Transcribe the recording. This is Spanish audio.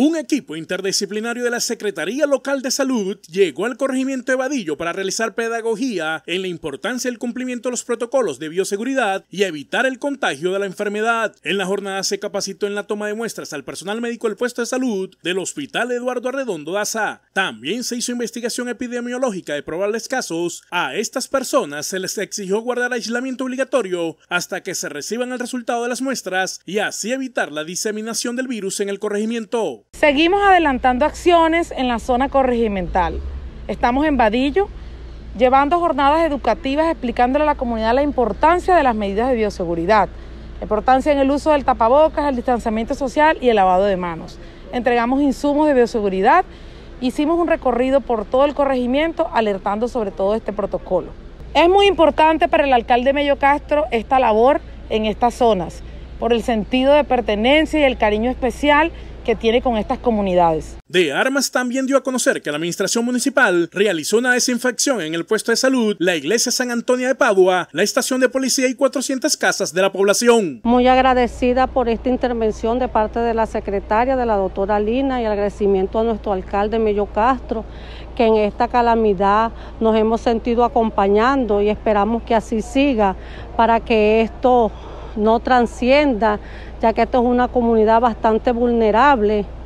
Un equipo interdisciplinario de la Secretaría Local de Salud llegó al corregimiento de Vadillo para realizar pedagogía en la importancia del cumplimiento de los protocolos de bioseguridad y evitar el contagio de la enfermedad. En la jornada se capacitó en la toma de muestras al personal médico del puesto de salud del Hospital Eduardo Arredondo Daza. También se hizo investigación epidemiológica de probables casos. A estas personas se les exigió guardar aislamiento obligatorio hasta que se reciban el resultado de las muestras y así evitar la diseminación del virus en el corregimiento. Seguimos adelantando acciones en la zona corregimental. Estamos en Vadillo llevando jornadas educativas explicándole a la comunidad la importancia de las medidas de bioseguridad, la importancia en el uso del tapabocas, el distanciamiento social y el lavado de manos. Entregamos insumos de bioseguridad, hicimos un recorrido por todo el corregimiento alertando sobre todo este protocolo. Es muy importante para el alcalde Mello Castro esta labor en estas zonas por el sentido de pertenencia y el cariño especial que tiene con estas comunidades. De Armas también dio a conocer que la administración municipal realizó una desinfección en el puesto de salud, la iglesia San Antonio de Padua, la estación de policía y 400 casas de la población. Muy agradecida por esta intervención de parte de la secretaria, de la doctora Lina, y agradecimiento a nuestro alcalde Mello Castro, que en esta calamidad nos hemos sentido acompañando y esperamos que así siga para que esto no transcienda, ya que esto es una comunidad bastante vulnerable.